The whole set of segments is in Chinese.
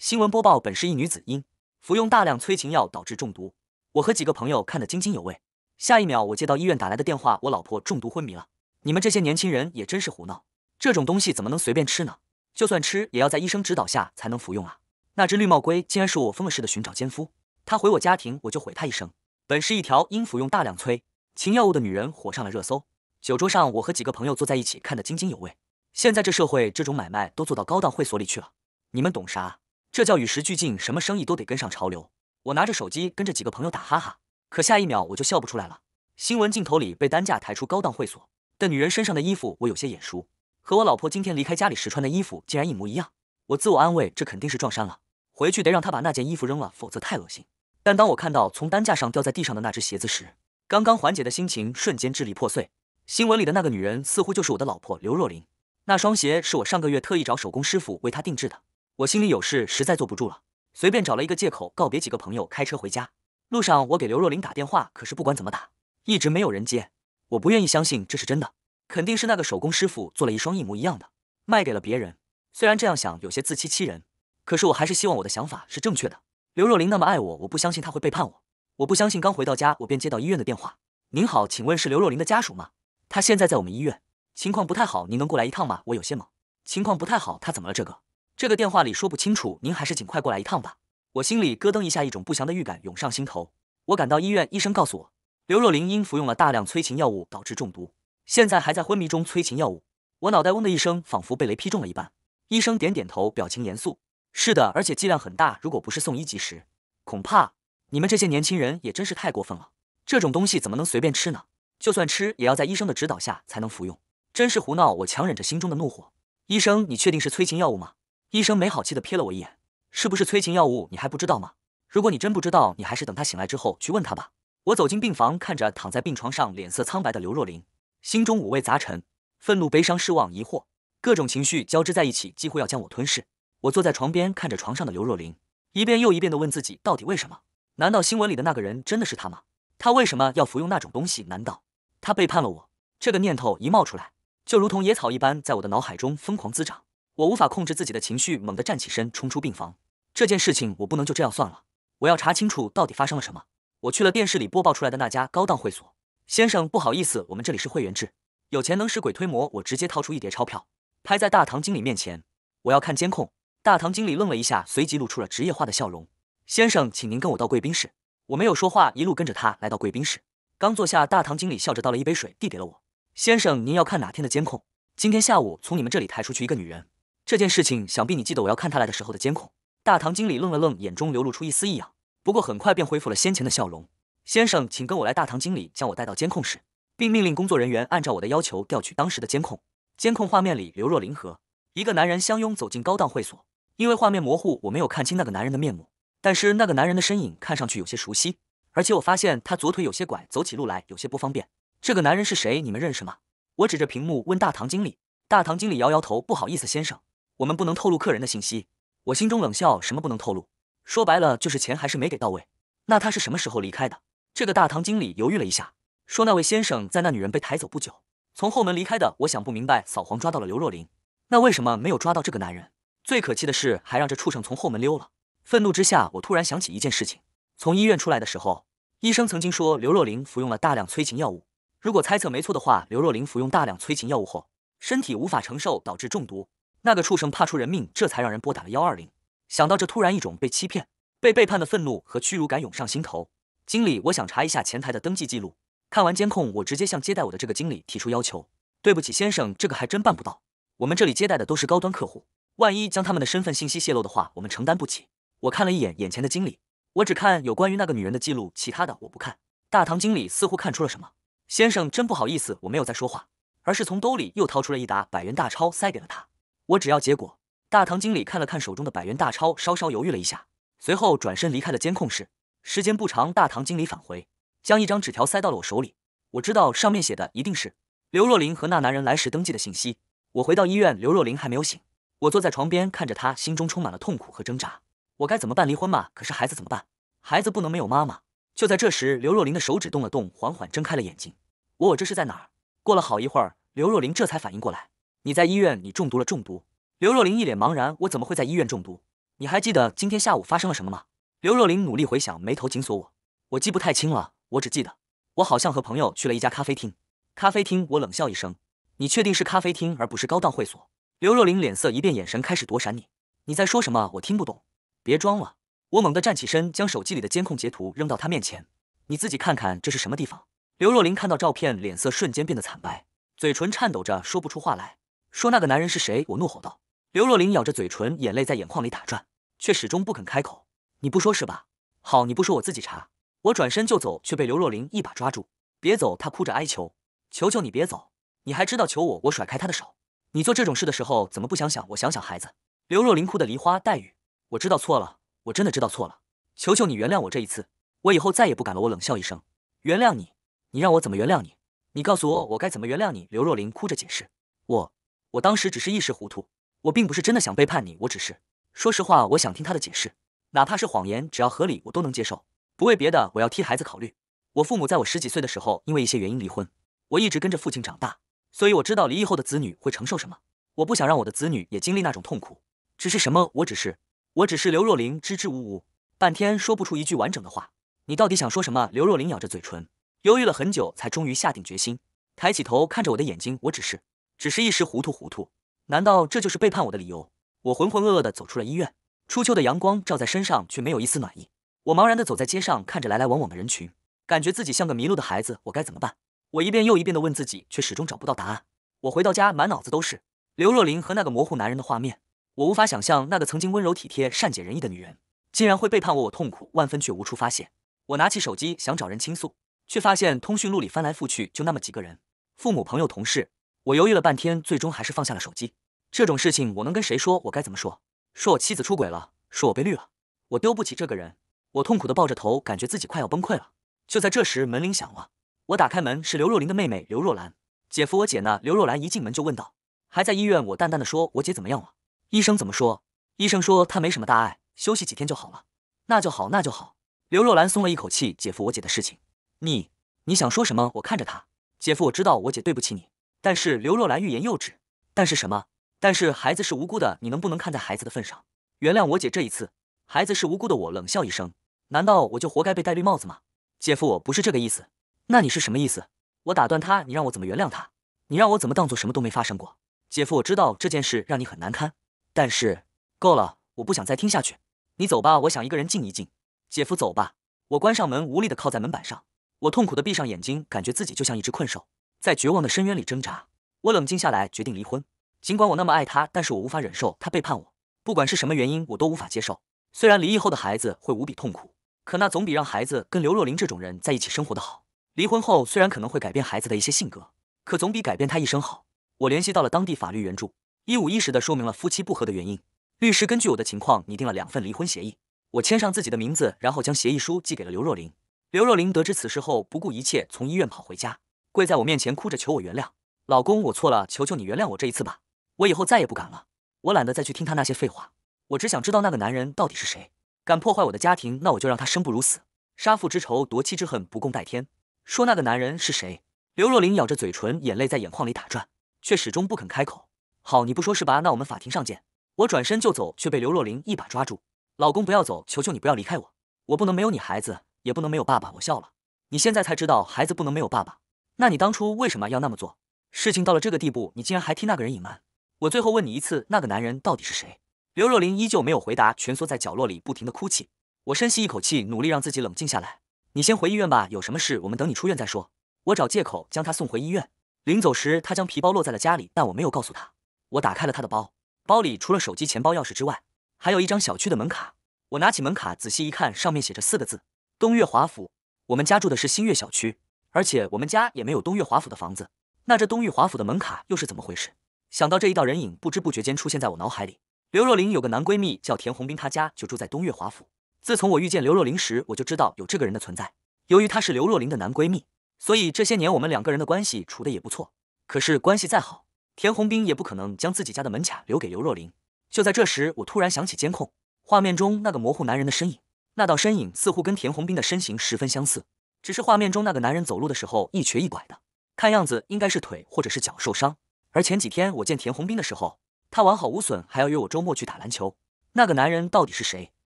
新闻播报：本市一女子因服用大量催情药导致中毒。我和几个朋友看得津津有味。下一秒，我接到医院打来的电话，我老婆中毒昏迷了。你们这些年轻人也真是胡闹，这种东西怎么能随便吃呢？就算吃，也要在医生指导下才能服用啊。那只绿帽龟，竟然是我疯了似的寻找奸夫。他毁我家庭，我就毁他一生。本是一条因服用大量催情药物的女人火上了热搜。酒桌上，我和几个朋友坐在一起，看得津津有味。现在这社会，这种买卖都做到高档会所里去了。你们懂啥？这叫与时俱进，什么生意都得跟上潮流。我拿着手机跟着几个朋友打哈哈，可下一秒我就笑不出来了。新闻镜头里被担架抬出高档会所的女人身上的衣服，我有些眼熟，和我老婆今天离开家里时穿的衣服竟然一模一样。我自我安慰，这肯定是撞衫了，回去得让她把那件衣服扔了，否则太恶心。但当我看到从担架上掉在地上的那只鞋子时，刚刚缓解的心情瞬间支离破碎。新闻里的那个女人似乎就是我的老婆刘若琳，那双鞋是我上个月特意找手工师傅为她定制的。我心里有事，实在坐不住了，随便找了一个借口告别几个朋友，开车回家。路上我给刘若琳打电话，可是不管怎么打，一直没有人接。我不愿意相信这是真的，肯定是那个手工师傅做了一双一模一样的，卖给了别人。虽然这样想有些自欺欺人，可是我还是希望我的想法是正确的。刘若琳那么爱我，我不相信她会背叛我。我不相信刚回到家，我便接到医院的电话。您好，请问是刘若琳的家属吗？她现在在我们医院，情况不太好，您能过来一趟吗？我有些懵，情况不太好，她怎么了？这个。这个电话里说不清楚，您还是尽快过来一趟吧。我心里咯噔一下，一种不祥的预感涌上心头。我赶到医院，医生告诉我，刘若琳因服用了大量催情药物导致中毒，现在还在昏迷中。催情药物，我脑袋嗡的一声，仿佛被雷劈中了一般。医生点点头，表情严肃：“是的，而且剂量很大。如果不是送医及时，恐怕你们这些年轻人也真是太过分了。这种东西怎么能随便吃呢？就算吃，也要在医生的指导下才能服用。真是胡闹！”我强忍着心中的怒火。医生，你确定是催情药物吗？医生没好气地瞥了我一眼：“是不是催情药物？你还不知道吗？如果你真不知道，你还是等他醒来之后去问他吧。”我走进病房，看着躺在病床上、脸色苍白的刘若琳，心中五味杂陈，愤怒、悲伤、失望、疑惑，各种情绪交织在一起，几乎要将我吞噬。我坐在床边，看着床上的刘若琳，一遍又一遍地问自己：到底为什么？难道新闻里的那个人真的是他吗？他为什么要服用那种东西？难道他背叛了我？这个念头一冒出来，就如同野草一般，在我的脑海中疯狂滋长。我无法控制自己的情绪，猛地站起身，冲出病房。这件事情我不能就这样算了，我要查清楚到底发生了什么。我去了电视里播报出来的那家高档会所。先生，不好意思，我们这里是会员制，有钱能使鬼推磨。我直接掏出一叠钞票，拍在大堂经理面前。我要看监控。大堂经理愣了一下，随即露出了职业化的笑容。先生，请您跟我到贵宾室。我没有说话，一路跟着他来到贵宾室。刚坐下，大堂经理笑着倒了一杯水递给了我。先生，您要看哪天的监控？今天下午从你们这里抬出去一个女人。这件事情想必你记得，我要看他来的时候的监控。大堂经理愣了愣，眼中流露出一丝异样，不过很快便恢复了先前的笑容。先生，请跟我来。大堂经理将我带到监控室，并命令工作人员按照我的要求调取当时的监控。监控画面里，刘若琳和一个男人相拥走进高档会所。因为画面模糊，我没有看清那个男人的面目，但是那个男人的身影看上去有些熟悉，而且我发现他左腿有些拐，走起路来有些不方便。这个男人是谁？你们认识吗？我指着屏幕问大堂经理。大堂经理摇摇头，不好意思，先生。我们不能透露客人的信息。我心中冷笑，什么不能透露？说白了就是钱还是没给到位。那他是什么时候离开的？这个大堂经理犹豫了一下，说：“那位先生在那女人被抬走不久，从后门离开的。”我想不明白，扫黄抓到了刘若琳，那为什么没有抓到这个男人？最可气的是，还让这畜生从后门溜了。愤怒之下，我突然想起一件事情：从医院出来的时候，医生曾经说刘若琳服用了大量催情药物。如果猜测没错的话，刘若琳服用大量催情药物后，身体无法承受，导致中毒。那个畜生怕出人命，这才让人拨打了幺二零。想到这，突然一种被欺骗、被背叛的愤怒和屈辱感涌上心头。经理，我想查一下前台的登记记录。看完监控，我直接向接待我的这个经理提出要求。对不起，先生，这个还真办不到。我们这里接待的都是高端客户，万一将他们的身份信息泄露的话，我们承担不起。我看了一眼眼前的经理，我只看有关于那个女人的记录，其他的我不看。大堂经理似乎看出了什么，先生，真不好意思，我没有在说话，而是从兜里又掏出了一沓百元大钞，塞给了他。我只要结果。大堂经理看了看手中的百元大钞，稍稍犹豫了一下，随后转身离开了监控室。时间不长，大堂经理返回，将一张纸条塞到了我手里。我知道上面写的一定是刘若琳和那男人来时登记的信息。我回到医院，刘若琳还没有醒。我坐在床边看着她，心中充满了痛苦和挣扎。我该怎么办？离婚吗？可是孩子怎么办？孩子不能没有妈妈。就在这时，刘若琳的手指动了动，缓缓睁开了眼睛。我……我这是在哪儿？过了好一会儿，刘若琳这才反应过来。你在医院？你中毒了！中毒！刘若琳一脸茫然。我怎么会在医院中毒？你还记得今天下午发生了什么吗？刘若琳努力回想，眉头紧锁。我……我记不太清了。我只记得，我好像和朋友去了一家咖啡厅。咖啡厅？我冷笑一声。你确定是咖啡厅，而不是高档会所？刘若琳脸色一变，眼神开始躲闪。你……你在说什么？我听不懂。别装了！我猛地站起身，将手机里的监控截图扔到他面前。你自己看看，这是什么地方？刘若琳看到照片，脸色瞬间变得惨白，嘴唇颤抖着说不出话来。说那个男人是谁？我怒吼道。刘若琳咬着嘴唇，眼泪在眼眶里打转，却始终不肯开口。你不说是吧？好，你不说，我自己查。我转身就走，却被刘若琳一把抓住。别走！她哭着哀求，求求你别走！你还知道求我？我甩开她的手。你做这种事的时候怎么不想想？我想想孩子。刘若琳哭得梨花带雨。我知道错了，我真的知道错了。求求你原谅我这一次，我以后再也不敢了。我冷笑一声，原谅你？你让我怎么原谅你？你告诉我，我该怎么原谅你？刘若琳哭着解释，我。我当时只是一时糊涂，我并不是真的想背叛你，我只是说实话，我想听他的解释，哪怕是谎言，只要合理，我都能接受。不为别的，我要替孩子考虑。我父母在我十几岁的时候因为一些原因离婚，我一直跟着父亲长大，所以我知道离异后的子女会承受什么。我不想让我的子女也经历那种痛苦。只是什么？我只是，我只是刘若琳，支支吾吾，半天说不出一句完整的话。你到底想说什么？刘若琳咬着嘴唇，犹豫了很久，才终于下定决心，抬起头看着我的眼睛。我只是。只是一时糊涂糊涂，难道这就是背叛我的理由？我浑浑噩噩地走出了医院。初秋的阳光照在身上，却没有一丝暖意。我茫然地走在街上，看着来来往往的人群，感觉自己像个迷路的孩子。我该怎么办？我一遍又一遍地问自己，却始终找不到答案。我回到家，满脑子都是刘若琳和那个模糊男人的画面。我无法想象那个曾经温柔体贴、善解人意的女人，竟然会背叛我。我痛苦万分，却无处发泄。我拿起手机想找人倾诉，却发现通讯录里翻来覆去就那么几个人：父母、朋友、同事。我犹豫了半天，最终还是放下了手机。这种事情我能跟谁说？我该怎么说？说我妻子出轨了？说我被绿了？我丢不起这个人。我痛苦的抱着头，感觉自己快要崩溃了。就在这时，门铃响了。我打开门，是刘若琳的妹妹刘若兰。姐夫，我姐呢？刘若兰一进门就问道。还在医院？我淡淡的说。我姐怎么样了？医生怎么说？医生说她没什么大碍，休息几天就好了。那就好，那就好。刘若兰松了一口气。姐夫，我姐的事情，你你想说什么？我看着她。姐夫，我知道我姐对不起你。但是刘若兰欲言又止。但是什么？但是孩子是无辜的，你能不能看在孩子的份上，原谅我姐这一次？孩子是无辜的。我冷笑一声，难道我就活该被戴绿帽子吗？姐夫，我不是这个意思。那你是什么意思？我打断他，你让我怎么原谅他？你让我怎么当做什么都没发生过？姐夫，我知道这件事让你很难堪，但是够了，我不想再听下去。你走吧，我想一个人静一静。姐夫，走吧。我关上门，无力的靠在门板上，我痛苦的闭上眼睛，感觉自己就像一只困兽。在绝望的深渊里挣扎，我冷静下来，决定离婚。尽管我那么爱他，但是我无法忍受他背叛我。不管是什么原因，我都无法接受。虽然离异后的孩子会无比痛苦，可那总比让孩子跟刘若琳这种人在一起生活的好。离婚后虽然可能会改变孩子的一些性格，可总比改变他一生好。我联系到了当地法律援助，一五一十的说明了夫妻不和的原因。律师根据我的情况拟定了两份离婚协议，我签上自己的名字，然后将协议书寄给了刘若琳。刘若琳得知此事后，不顾一切从医院跑回家。跪在我面前哭着求我原谅，老公，我错了，求求你原谅我这一次吧，我以后再也不敢了。我懒得再去听他那些废话，我只想知道那个男人到底是谁，敢破坏我的家庭，那我就让他生不如死，杀父之仇，夺妻之恨，不共戴天。说那个男人是谁？刘若琳咬着嘴唇，眼泪在眼眶里打转，却始终不肯开口。好，你不说是吧？那我们法庭上见。我转身就走，却被刘若琳一把抓住。老公，不要走，求求你不要离开我，我不能没有你，孩子也不能没有爸爸。我笑了，你现在才知道孩子不能没有爸爸。那你当初为什么要那么做？事情到了这个地步，你竟然还替那个人隐瞒。我最后问你一次，那个男人到底是谁？刘若琳依旧没有回答，蜷缩在角落里，不停的哭泣。我深吸一口气，努力让自己冷静下来。你先回医院吧，有什么事我们等你出院再说。我找借口将他送回医院。临走时，他将皮包落在了家里，但我没有告诉他。我打开了他的包包，里除了手机、钱包、钥匙之外，还有一张小区的门卡。我拿起门卡，仔细一看，上面写着四个字：东岳华府。我们家住的是新月小区。而且我们家也没有东岳华府的房子，那这东岳华府的门卡又是怎么回事？想到这一道人影，不知不觉间出现在我脑海里。刘若琳有个男闺蜜叫田红兵，他家就住在东岳华府。自从我遇见刘若琳时，我就知道有这个人的存在。由于他是刘若琳的男闺蜜，所以这些年我们两个人的关系处得也不错。可是关系再好，田红兵也不可能将自己家的门卡留给刘若琳。就在这时，我突然想起监控画面中那个模糊男人的身影，那道身影似乎跟田红兵的身形十分相似。只是画面中那个男人走路的时候一瘸一拐的，看样子应该是腿或者是脚受伤。而前几天我见田红斌的时候，他完好无损，还要约我周末去打篮球。那个男人到底是谁？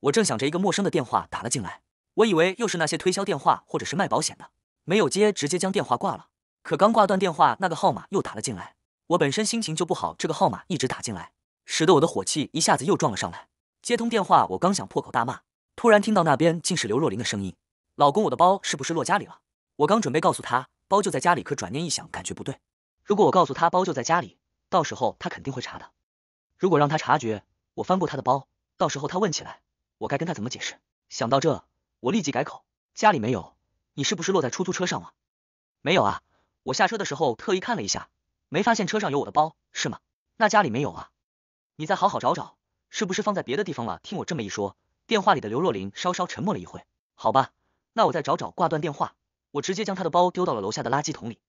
我正想着，一个陌生的电话打了进来，我以为又是那些推销电话或者是卖保险的，没有接，直接将电话挂了。可刚挂断电话，那个号码又打了进来。我本身心情就不好，这个号码一直打进来，使得我的火气一下子又撞了上来。接通电话，我刚想破口大骂，突然听到那边竟是刘若琳的声音。老公，我的包是不是落家里了？我刚准备告诉他包就在家里，可转念一想，感觉不对。如果我告诉他包就在家里，到时候他肯定会查的。如果让他察觉我翻过他的包，到时候他问起来，我该跟他怎么解释？想到这，我立即改口，家里没有，你是不是落在出租车上了？没有啊，我下车的时候特意看了一下，没发现车上有我的包，是吗？那家里没有啊，你再好好找找，是不是放在别的地方了？听我这么一说，电话里的刘若琳稍稍沉默了一会。好吧。那我再找找，挂断电话，我直接将他的包丢到了楼下的垃圾桶里。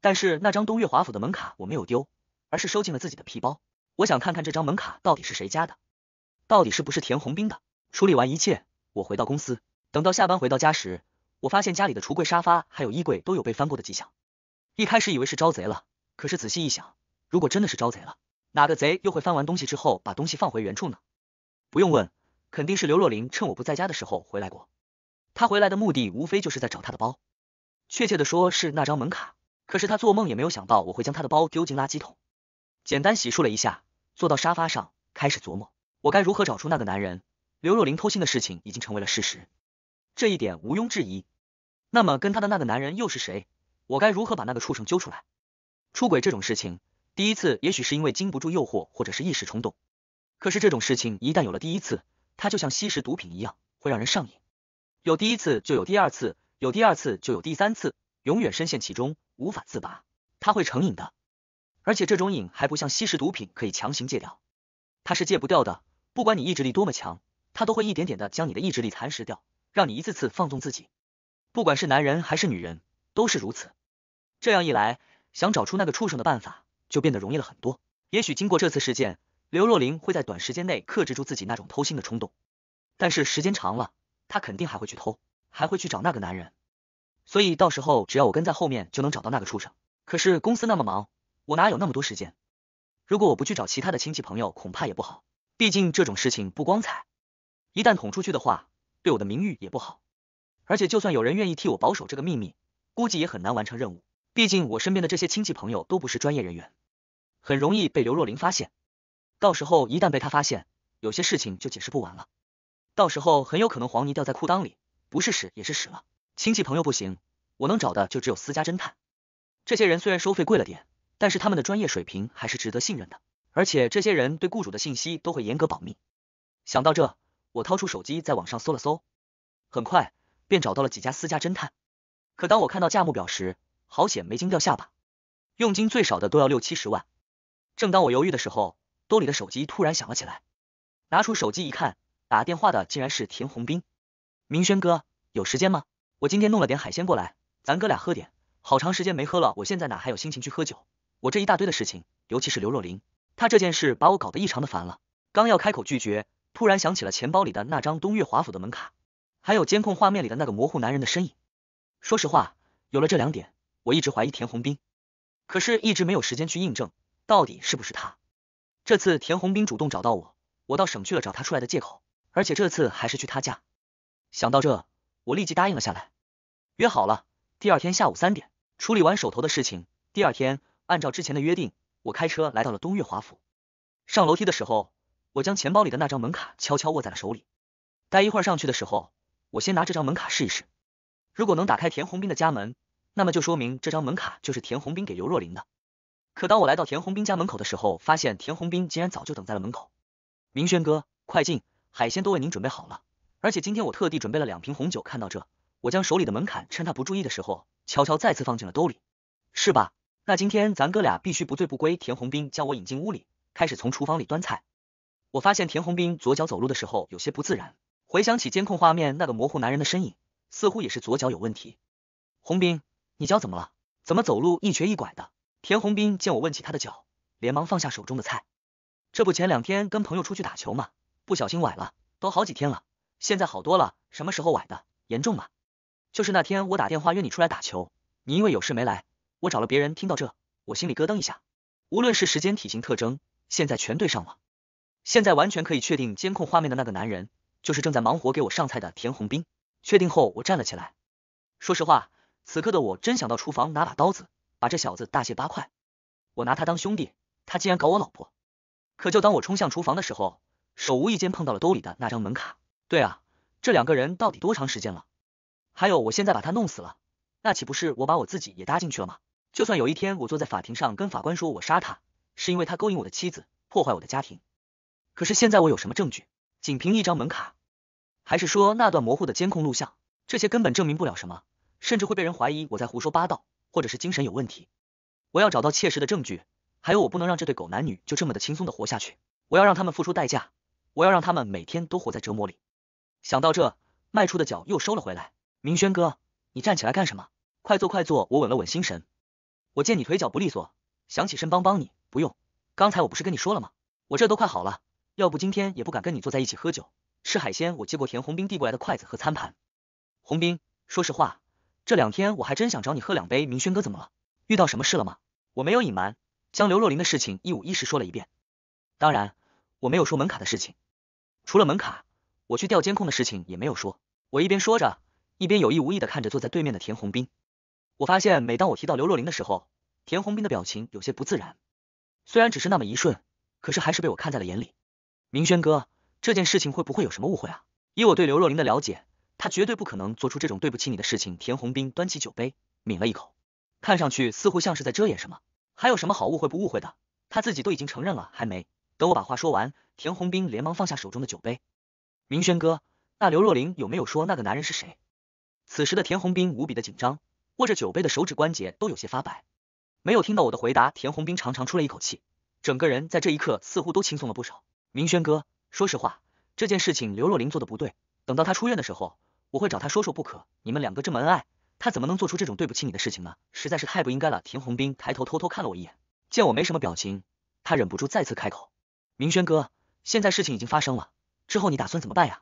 但是那张东岳华府的门卡我没有丢，而是收进了自己的皮包。我想看看这张门卡到底是谁家的，到底是不是田红兵的。处理完一切，我回到公司。等到下班回到家时，我发现家里的橱柜、沙发还有衣柜都有被翻过的迹象。一开始以为是招贼了，可是仔细一想，如果真的是招贼了，哪个贼又会翻完东西之后把东西放回原处呢？不用问，肯定是刘若琳趁我不在家的时候回来过。他回来的目的无非就是在找他的包，确切的说是那张门卡。可是他做梦也没有想到我会将他的包丢进垃圾桶。简单洗漱了一下，坐到沙发上开始琢磨，我该如何找出那个男人。刘若琳偷腥的事情已经成为了事实，这一点毋庸置疑。那么跟他的那个男人又是谁？我该如何把那个畜生揪出来？出轨这种事情，第一次也许是因为经不住诱惑，或者是一时冲动。可是这种事情一旦有了第一次，他就像吸食毒品一样，会让人上瘾。有第一次就有第二次，有第二次就有第三次，永远深陷其中无法自拔。他会成瘾的，而且这种瘾还不像吸食毒品可以强行戒掉，他是戒不掉的。不管你意志力多么强，他都会一点点的将你的意志力蚕食掉，让你一次次放纵自己。不管是男人还是女人，都是如此。这样一来，想找出那个畜生的办法就变得容易了很多。也许经过这次事件，刘若琳会在短时间内克制住自己那种偷腥的冲动，但是时间长了。他肯定还会去偷，还会去找那个男人，所以到时候只要我跟在后面，就能找到那个畜生。可是公司那么忙，我哪有那么多时间？如果我不去找其他的亲戚朋友，恐怕也不好，毕竟这种事情不光彩，一旦捅出去的话，对我的名誉也不好。而且就算有人愿意替我保守这个秘密，估计也很难完成任务，毕竟我身边的这些亲戚朋友都不是专业人员，很容易被刘若琳发现。到时候一旦被他发现，有些事情就解释不完了。到时候很有可能黄泥掉在裤裆里，不是屎也是屎了。亲戚朋友不行，我能找的就只有私家侦探。这些人虽然收费贵了点，但是他们的专业水平还是值得信任的，而且这些人对雇主的信息都会严格保密。想到这，我掏出手机在网上搜了搜，很快便找到了几家私家侦探。可当我看到价目表时，好险没惊掉下巴，佣金最少的都要六七十万。正当我犹豫的时候，兜里的手机突然响了起来，拿出手机一看。打电话的竟然是田红兵，明轩哥，有时间吗？我今天弄了点海鲜过来，咱哥俩喝点。好长时间没喝了，我现在哪还有心情去喝酒？我这一大堆的事情，尤其是刘若琳，她这件事把我搞得异常的烦了。刚要开口拒绝，突然想起了钱包里的那张东岳华府的门卡，还有监控画面里的那个模糊男人的身影。说实话，有了这两点，我一直怀疑田红兵，可是一直没有时间去印证，到底是不是他。这次田红兵主动找到我，我倒省去了找他出来的借口。而且这次还是去他家，想到这，我立即答应了下来。约好了，第二天下午三点，处理完手头的事情。第二天，按照之前的约定，我开车来到了东岳华府。上楼梯的时候，我将钱包里的那张门卡悄悄握在了手里。待一会儿上去的时候，我先拿这张门卡试一试。如果能打开田红斌的家门，那么就说明这张门卡就是田红斌给刘若琳的。可当我来到田红斌家门口的时候，发现田红斌竟然早就等在了门口。明轩哥，快进！海鲜都为您准备好了，而且今天我特地准备了两瓶红酒。看到这，我将手里的门槛趁他不注意的时候，悄悄再次放进了兜里。是吧？那今天咱哥俩必须不醉不归。田红兵将我引进屋里，开始从厨房里端菜。我发现田红兵左脚走路的时候有些不自然，回想起监控画面那个模糊男人的身影，似乎也是左脚有问题。红兵，你脚怎么了？怎么走路一瘸一拐的？田红兵见我问起他的脚，连忙放下手中的菜。这不前两天跟朋友出去打球吗？不小心崴了，都好几天了，现在好多了。什么时候崴的？严重吗？就是那天我打电话约你出来打球，你因为有事没来，我找了别人。听到这，我心里咯噔一下。无论是时间、体型、特征，现在全对上了。现在完全可以确定监控画面的那个男人，就是正在忙活给我上菜的田红兵。确定后，我站了起来。说实话，此刻的我真想到厨房拿把刀子，把这小子大卸八块。我拿他当兄弟，他竟然搞我老婆。可就当我冲向厨房的时候。手无意间碰到了兜里的那张门卡。对啊，这两个人到底多长时间了？还有，我现在把他弄死了，那岂不是我把我自己也搭进去了吗？就算有一天我坐在法庭上跟法官说，我杀他是因为他勾引我的妻子，破坏我的家庭，可是现在我有什么证据？仅凭一张门卡？还是说那段模糊的监控录像？这些根本证明不了什么，甚至会被人怀疑我在胡说八道，或者是精神有问题。我要找到切实的证据，还有我不能让这对狗男女就这么的轻松的活下去，我要让他们付出代价。我要让他们每天都活在折磨里。想到这，迈出的脚又收了回来。明轩哥，你站起来干什么？快坐，快坐。我稳了稳心神。我见你腿脚不利索，想起身帮帮你。不用，刚才我不是跟你说了吗？我这都快好了。要不今天也不敢跟你坐在一起喝酒吃海鲜。我接过田红兵递过来的筷子和餐盘。红兵，说实话，这两天我还真想找你喝两杯。明轩哥怎么了？遇到什么事了吗？我没有隐瞒，将刘若琳的事情一五一十说了一遍。当然，我没有说门卡的事情。除了门卡，我去调监控的事情也没有说。我一边说着，一边有意无意的看着坐在对面的田红斌。我发现，每当我提到刘若琳的时候，田红斌的表情有些不自然。虽然只是那么一瞬，可是还是被我看在了眼里。明轩哥，这件事情会不会有什么误会啊？以我对刘若琳的了解，她绝对不可能做出这种对不起你的事情。田红斌端起酒杯抿了一口，看上去似乎像是在遮掩什么。还有什么好误会不误会的？他自己都已经承认了，还没。等我把话说完，田红兵连忙放下手中的酒杯。明轩哥，那刘若琳有没有说那个男人是谁？此时的田红兵无比的紧张，握着酒杯的手指关节都有些发白。没有听到我的回答，田红兵长长出了一口气，整个人在这一刻似乎都轻松了不少。明轩哥，说实话，这件事情刘若琳做的不对。等到她出院的时候，我会找她说说，不可，你们两个这么恩爱，她怎么能做出这种对不起你的事情呢？实在是太不应该了。田红兵抬头偷偷看了我一眼，见我没什么表情，他忍不住再次开口。明轩哥，现在事情已经发生了，之后你打算怎么办呀？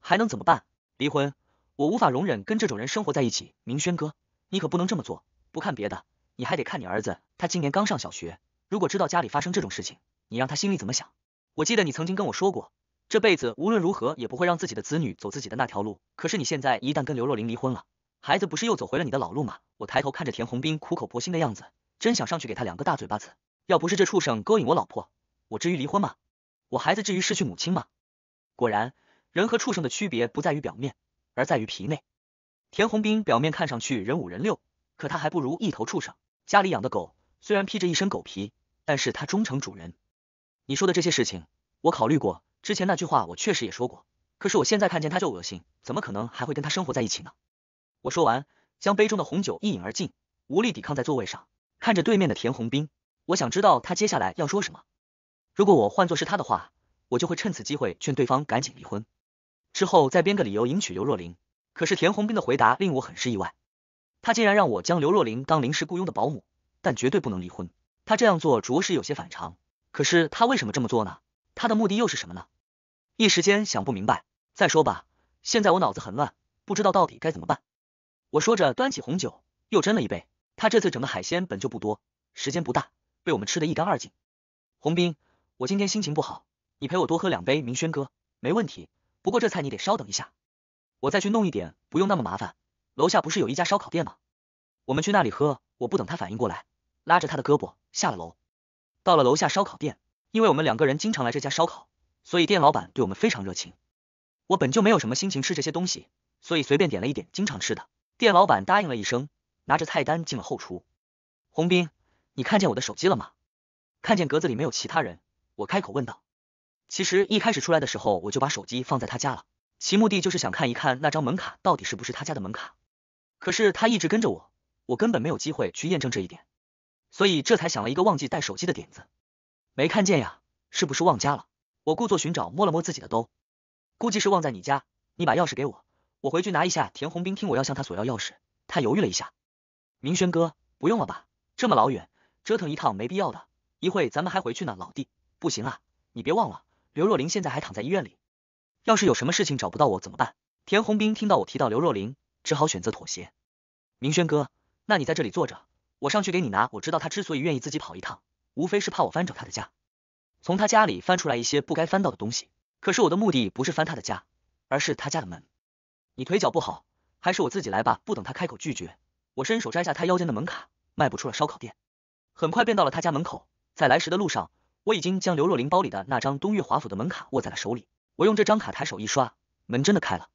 还能怎么办？离婚，我无法容忍跟这种人生活在一起。明轩哥，你可不能这么做。不看别的，你还得看你儿子，他今年刚上小学，如果知道家里发生这种事情，你让他心里怎么想？我记得你曾经跟我说过，这辈子无论如何也不会让自己的子女走自己的那条路。可是你现在一旦跟刘若琳离婚了，孩子不是又走回了你的老路吗？我抬头看着田红斌苦口婆心的样子，真想上去给他两个大嘴巴子。要不是这畜生勾引我老婆。我至于离婚吗？我孩子至于失去母亲吗？果然，人和畜生的区别不在于表面，而在于皮内。田红兵表面看上去人五人六，可他还不如一头畜生。家里养的狗虽然披着一身狗皮，但是它忠诚主人。你说的这些事情，我考虑过。之前那句话我确实也说过，可是我现在看见他就恶心，怎么可能还会跟他生活在一起呢？我说完，将杯中的红酒一饮而尽，无力抵抗在座位上，看着对面的田红兵，我想知道他接下来要说什么。如果我换作是他的话，我就会趁此机会劝对方赶紧离婚，之后再编个理由迎娶刘若琳。可是田红斌的回答令我很是意外，他竟然让我将刘若琳当临时雇佣的保姆，但绝对不能离婚。他这样做着实有些反常。可是他为什么这么做呢？他的目的又是什么呢？一时间想不明白。再说吧，现在我脑子很乱，不知道到底该怎么办。我说着端起红酒又斟了一杯。他这次整的海鲜本就不多，时间不大，被我们吃得一干二净。红斌。我今天心情不好，你陪我多喝两杯，明轩哥，没问题。不过这菜你得稍等一下，我再去弄一点，不用那么麻烦。楼下不是有一家烧烤店吗？我们去那里喝。我不等他反应过来，拉着他的胳膊下了楼。到了楼下烧烤店，因为我们两个人经常来这家烧烤，所以店老板对我们非常热情。我本就没有什么心情吃这些东西，所以随便点了一点经常吃的。店老板答应了一声，拿着菜单进了后厨。洪斌，你看见我的手机了吗？看见格子里没有其他人。我开口问道：“其实一开始出来的时候，我就把手机放在他家了，其目的就是想看一看那张门卡到底是不是他家的门卡。可是他一直跟着我，我根本没有机会去验证这一点，所以这才想了一个忘记带手机的点子。没看见呀？是不是忘家了？”我故作寻找，摸了摸自己的兜，估计是忘在你家。你把钥匙给我，我回去拿一下。田红兵听我要向他索要钥匙，他犹豫了一下：“明轩哥，不用了吧？这么老远，折腾一趟没必要的。一会咱们还回去呢，老弟。”不行啊，你别忘了，刘若琳现在还躺在医院里。要是有什么事情找不到我怎么办？田红兵听到我提到刘若琳，只好选择妥协。明轩哥，那你在这里坐着，我上去给你拿。我知道他之所以愿意自己跑一趟，无非是怕我翻找他的家，从他家里翻出来一些不该翻到的东西。可是我的目的不是翻他的家，而是他家的门。你腿脚不好，还是我自己来吧。不等他开口拒绝，我伸手摘下他腰间的门卡，迈步出了烧烤店。很快便到了他家门口，在来时的路上。我已经将刘若琳包里的那张东岳华府的门卡握在了手里，我用这张卡抬手一刷，门真的开了。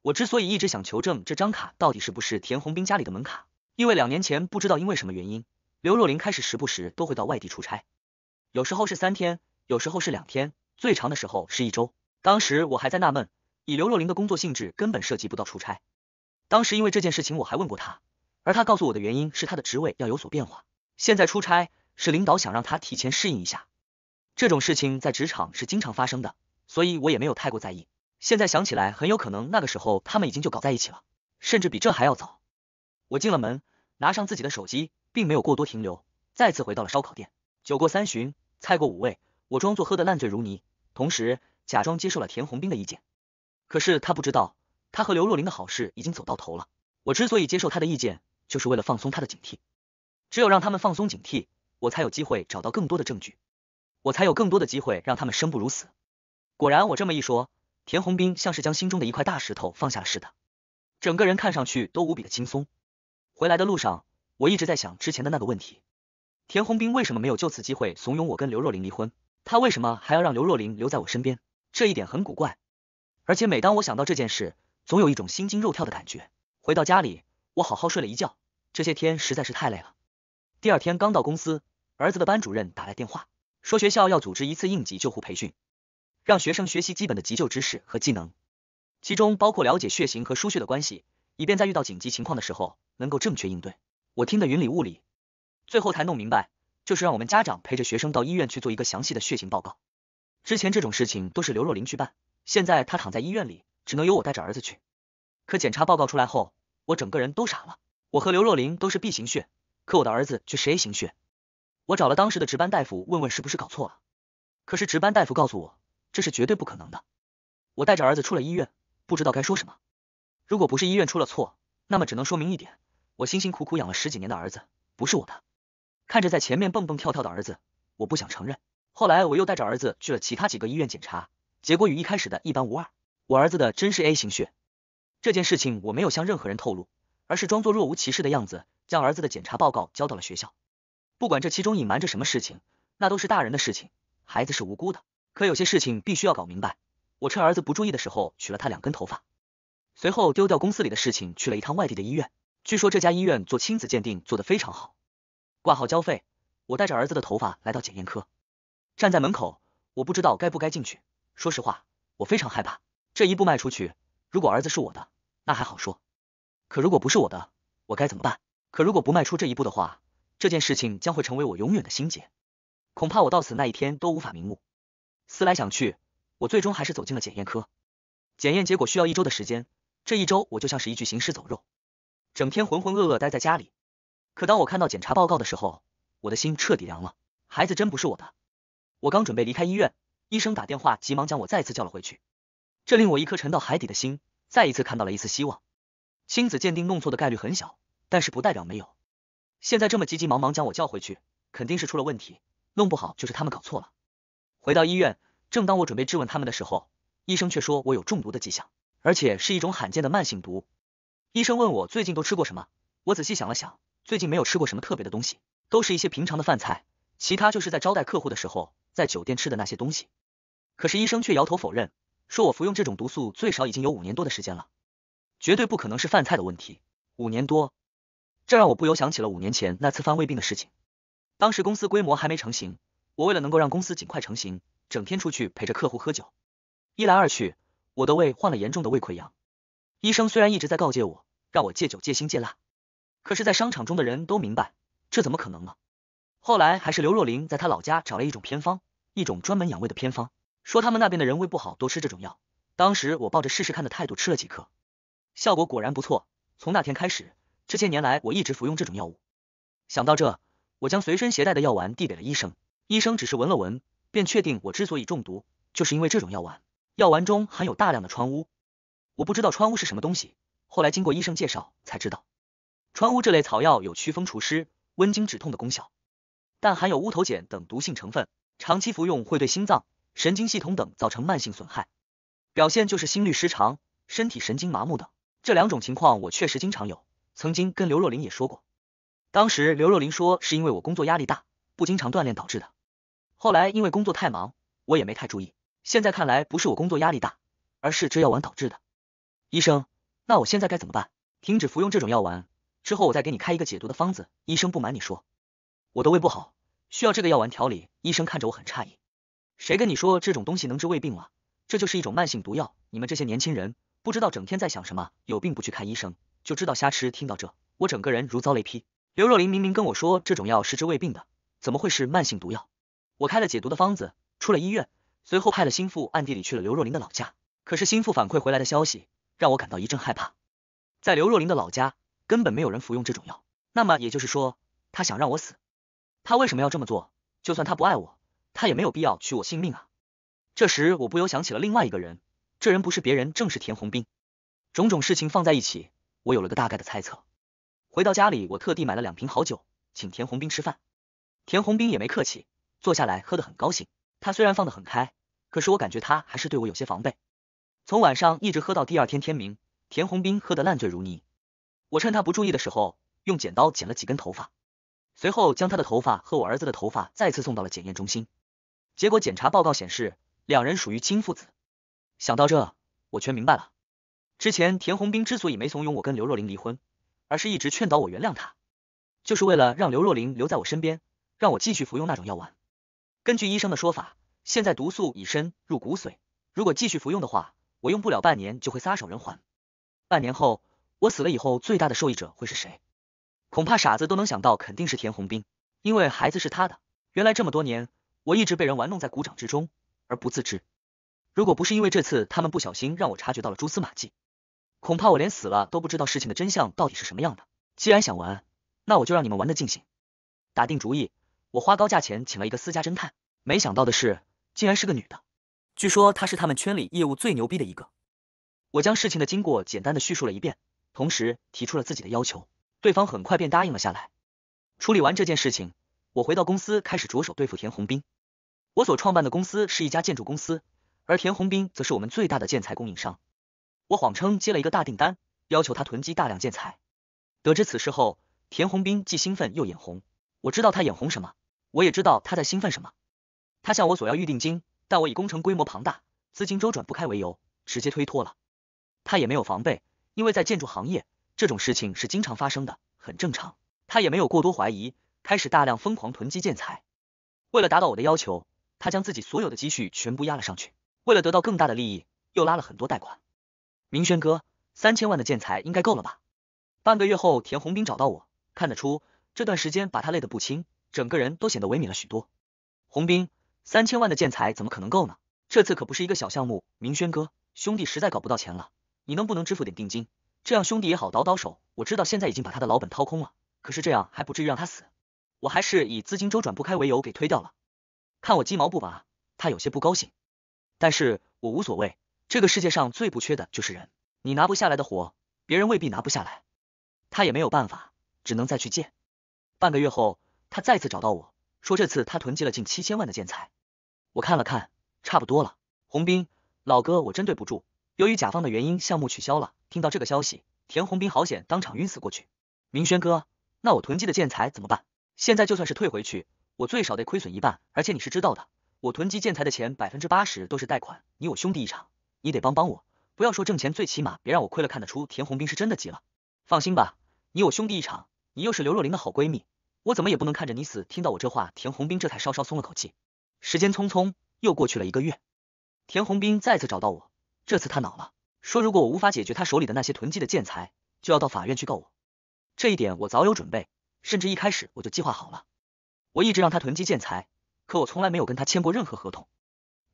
我之所以一直想求证这张卡到底是不是田宏斌家里的门卡，因为两年前不知道因为什么原因，刘若琳开始时不时都会到外地出差，有时候是三天，有时候是两天，最长的时候是一周。当时我还在纳闷，以刘若琳的工作性质，根本涉及不到出差。当时因为这件事情，我还问过他，而他告诉我的原因是他的职位要有所变化，现在出差是领导想让他提前适应一下。这种事情在职场是经常发生的，所以我也没有太过在意。现在想起来，很有可能那个时候他们已经就搞在一起了，甚至比这还要早。我进了门，拿上自己的手机，并没有过多停留，再次回到了烧烤店。酒过三巡，菜过五味，我装作喝得烂醉如泥，同时假装接受了田红兵的意见。可是他不知道，他和刘若琳的好事已经走到头了。我之所以接受他的意见，就是为了放松他的警惕。只有让他们放松警惕，我才有机会找到更多的证据。我才有更多的机会让他们生不如死。果然，我这么一说，田红兵像是将心中的一块大石头放下了似的，整个人看上去都无比的轻松。回来的路上，我一直在想之前的那个问题：田红兵为什么没有就此机会怂恿我跟刘若琳离婚？他为什么还要让刘若琳留在我身边？这一点很古怪。而且，每当我想到这件事，总有一种心惊肉跳的感觉。回到家里，我好好睡了一觉，这些天实在是太累了。第二天刚到公司，儿子的班主任打来电话。说学校要组织一次应急救护培训，让学生学习基本的急救知识和技能，其中包括了解血型和输血的关系，以便在遇到紧急情况的时候能够正确应对。我听得云里雾里，最后才弄明白，就是让我们家长陪着学生到医院去做一个详细的血型报告。之前这种事情都是刘若琳去办，现在他躺在医院里，只能由我带着儿子去。可检查报告出来后，我整个人都傻了。我和刘若琳都是 B 型血，可我的儿子却是 A 型血。我找了当时的值班大夫问问是不是搞错了，可是值班大夫告诉我这是绝对不可能的。我带着儿子出了医院，不知道该说什么。如果不是医院出了错，那么只能说明一点：我辛辛苦苦养了十几年的儿子不是我的。看着在前面蹦蹦跳跳的儿子，我不想承认。后来我又带着儿子去了其他几个医院检查，结果与一开始的一般无二。我儿子的真是 A 型血。这件事情我没有向任何人透露，而是装作若无其事的样子，将儿子的检查报告交到了学校。不管这其中隐瞒着什么事情，那都是大人的事情，孩子是无辜的。可有些事情必须要搞明白。我趁儿子不注意的时候取了他两根头发，随后丢掉公司里的事情，去了一趟外地的医院。据说这家医院做亲子鉴定做得非常好。挂号交费，我带着儿子的头发来到检验科。站在门口，我不知道该不该进去。说实话，我非常害怕。这一步迈出去，如果儿子是我的，那还好说。可如果不是我的，我该怎么办？可如果不迈出这一步的话。这件事情将会成为我永远的心结，恐怕我到死那一天都无法瞑目。思来想去，我最终还是走进了检验科。检验结果需要一周的时间，这一周我就像是一具行尸走肉，整天浑浑噩噩待在家里。可当我看到检查报告的时候，我的心彻底凉了，孩子真不是我的。我刚准备离开医院，医生打电话，急忙将我再次叫了回去。这令我一颗沉到海底的心，再一次看到了一丝希望。亲子鉴定弄错的概率很小，但是不代表没有。现在这么急急忙忙将我叫回去，肯定是出了问题，弄不好就是他们搞错了。回到医院，正当我准备质问他们的时候，医生却说我有中毒的迹象，而且是一种罕见的慢性毒。医生问我最近都吃过什么，我仔细想了想，最近没有吃过什么特别的东西，都是一些平常的饭菜，其他就是在招待客户的时候在酒店吃的那些东西。可是医生却摇头否认，说我服用这种毒素最少已经有五年多的时间了，绝对不可能是饭菜的问题。五年多。这让我不由想起了五年前那次犯胃病的事情。当时公司规模还没成型，我为了能够让公司尽快成型，整天出去陪着客户喝酒。一来二去，我的胃患了严重的胃溃疡。医生虽然一直在告诫我，让我戒酒、戒戒辣，可是，在商场中的人都明白，这怎么可能呢？后来还是刘若琳在她老家找了一种偏方，一种专门养胃的偏方，说他们那边的人胃不好，多吃这种药。当时我抱着试试看的态度吃了几颗，效果果然不错。从那天开始。这些年来我一直服用这种药物。想到这，我将随身携带的药丸递给了医生。医生只是闻了闻，便确定我之所以中毒，就是因为这种药丸。药丸中含有大量的川乌。我不知道川乌是什么东西，后来经过医生介绍才知道，川乌这类草药有祛风除湿、温经止痛的功效，但含有乌头碱等毒性成分，长期服用会对心脏、神经系统等造成慢性损害，表现就是心律失常、身体神经麻木等。这两种情况我确实经常有。曾经跟刘若琳也说过，当时刘若琳说是因为我工作压力大，不经常锻炼导致的。后来因为工作太忙，我也没太注意。现在看来不是我工作压力大，而是这药丸导致的。医生，那我现在该怎么办？停止服用这种药丸之后，我再给你开一个解毒的方子。医生，不瞒你说，我的胃不好，需要这个药丸调理。医生看着我很诧异，谁跟你说这种东西能治胃病了？这就是一种慢性毒药。你们这些年轻人不知道整天在想什么，有病不去看医生。就知道瞎吃。听到这，我整个人如遭雷劈。刘若琳明明跟我说这种药是治胃病的，怎么会是慢性毒药？我开了解毒的方子，出了医院，随后派了心腹暗地里去了刘若琳的老家。可是心腹反馈回来的消息让我感到一阵害怕。在刘若琳的老家根本没有人服用这种药。那么也就是说，他想让我死。他为什么要这么做？就算他不爱我，他也没有必要取我性命啊。这时我不由想起了另外一个人，这人不是别人，正是田红兵。种种事情放在一起。我有了个大概的猜测，回到家里，我特地买了两瓶好酒，请田红兵吃饭。田红兵也没客气，坐下来喝得很高兴。他虽然放得很开，可是我感觉他还是对我有些防备。从晚上一直喝到第二天天明，田红兵喝得烂醉如泥。我趁他不注意的时候，用剪刀剪了几根头发，随后将他的头发和我儿子的头发再次送到了检验中心。结果检查报告显示，两人属于亲父子。想到这，我全明白了。之前田红兵之所以没怂恿我跟刘若琳离婚，而是一直劝导我原谅他，就是为了让刘若琳留在我身边，让我继续服用那种药丸。根据医生的说法，现在毒素已深入骨髓，如果继续服用的话，我用不了半年就会撒手人寰。半年后我死了以后，最大的受益者会是谁？恐怕傻子都能想到，肯定是田红兵，因为孩子是他的。原来这么多年，我一直被人玩弄在股掌之中而不自知。如果不是因为这次他们不小心让我察觉到了蛛丝马迹。恐怕我连死了都不知道事情的真相到底是什么样的。既然想玩，那我就让你们玩的尽兴。打定主意，我花高价钱请了一个私家侦探，没想到的是，竟然是个女的。据说她是他们圈里业务最牛逼的一个。我将事情的经过简单的叙述了一遍，同时提出了自己的要求，对方很快便答应了下来。处理完这件事情，我回到公司开始着手对付田红兵。我所创办的公司是一家建筑公司，而田红兵则是我们最大的建材供应商。我谎称接了一个大订单，要求他囤积大量建材。得知此事后，田宏斌既兴奋又眼红。我知道他眼红什么，我也知道他在兴奋什么。他向我索要预定金，但我以工程规模庞大，资金周转不开为由，直接推脱了。他也没有防备，因为在建筑行业，这种事情是经常发生的，很正常。他也没有过多怀疑，开始大量疯狂囤积建材。为了达到我的要求，他将自己所有的积蓄全部压了上去。为了得到更大的利益，又拉了很多贷款。明轩哥，三千万的建材应该够了吧？半个月后，田红兵找到我，看得出这段时间把他累得不轻，整个人都显得萎靡了许多。红兵，三千万的建材怎么可能够呢？这次可不是一个小项目，明轩哥，兄弟实在搞不到钱了，你能不能支付点定金？这样兄弟也好倒倒手。我知道现在已经把他的老本掏空了，可是这样还不至于让他死，我还是以资金周转不开为由给推掉了。看我鸡毛不拔，他有些不高兴，但是我无所谓。这个世界上最不缺的就是人，你拿不下来的活，别人未必拿不下来，他也没有办法，只能再去借。半个月后，他再次找到我说，这次他囤积了近七千万的建材。我看了看，差不多了。洪斌老哥，我真对不住，由于甲方的原因，项目取消了。听到这个消息，田洪斌好险，当场晕死过去。明轩哥，那我囤积的建材怎么办？现在就算是退回去，我最少得亏损一半。而且你是知道的，我囤积建材的钱百分之八十都是贷款。你我兄弟一场。你得帮帮我，不要说挣钱，最起码别让我亏了。看得出田红兵是真的急了，放心吧，你我兄弟一场，你又是刘若琳的好闺蜜，我怎么也不能看着你死。听到我这话，田红兵这才稍稍松了口气。时间匆匆又过去了一个月，田红兵再次找到我，这次他恼了，说如果我无法解决他手里的那些囤积的建材，就要到法院去告我。这一点我早有准备，甚至一开始我就计划好了，我一直让他囤积建材，可我从来没有跟他签过任何合同。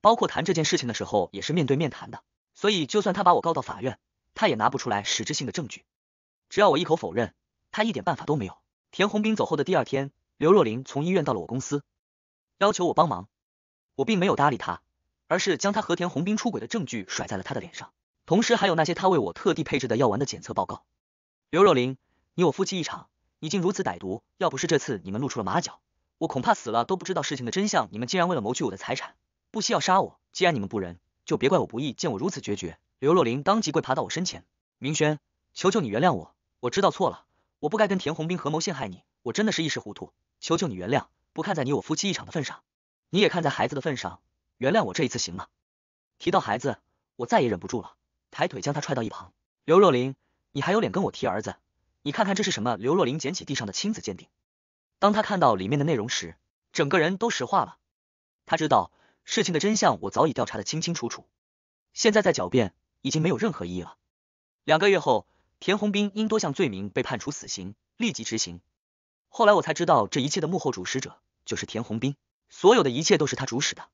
包括谈这件事情的时候，也是面对面谈的，所以就算他把我告到法院，他也拿不出来实质性的证据。只要我一口否认，他一点办法都没有。田红兵走后的第二天，刘若琳从医院到了我公司，要求我帮忙，我并没有搭理他，而是将他和田红兵出轨的证据甩在了他的脸上，同时还有那些他为我特地配置的药丸的检测报告。刘若琳，你我夫妻一场，你竟如此歹毒，要不是这次你们露出了马脚，我恐怕死了都不知道事情的真相。你们竟然为了谋取我的财产。不惜要杀我，既然你们不仁，就别怪我不义。见我如此决绝，刘若琳当即跪爬到我身前，明轩，求求你原谅我，我知道错了，我不该跟田红兵合谋陷害你，我真的是一时糊涂，求求你原谅，不看在你我夫妻一场的份上，你也看在孩子的份上，原谅我这一次行吗？提到孩子，我再也忍不住了，抬腿将他踹到一旁。刘若琳，你还有脸跟我提儿子？你看看这是什么？刘若琳捡起地上的亲子鉴定，当他看到里面的内容时，整个人都石化了。他知道。事情的真相我早已调查的清清楚楚，现在再狡辩已经没有任何意义了。两个月后，田宏斌因多项罪名被判处死刑，立即执行。后来我才知道，这一切的幕后主使者就是田宏斌，所有的一切都是他主使的，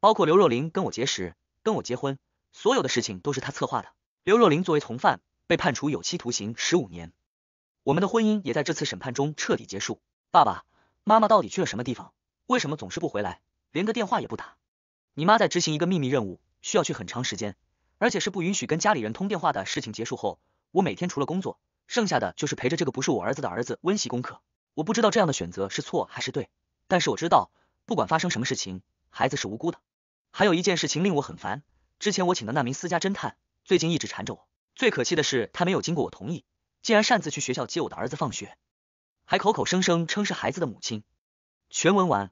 包括刘若琳跟我结识、跟我结婚，所有的事情都是他策划的。刘若琳作为从犯，被判处有期徒刑十五年。我们的婚姻也在这次审判中彻底结束。爸爸妈妈到底去了什么地方？为什么总是不回来？连个电话也不打，你妈在执行一个秘密任务，需要去很长时间，而且是不允许跟家里人通电话的事情。结束后，我每天除了工作，剩下的就是陪着这个不是我儿子的儿子温习功课。我不知道这样的选择是错还是对，但是我知道，不管发生什么事情，孩子是无辜的。还有一件事情令我很烦，之前我请的那名私家侦探最近一直缠着我，最可气的是他没有经过我同意，竟然擅自去学校接我的儿子放学，还口口声声称是孩子的母亲。全文完。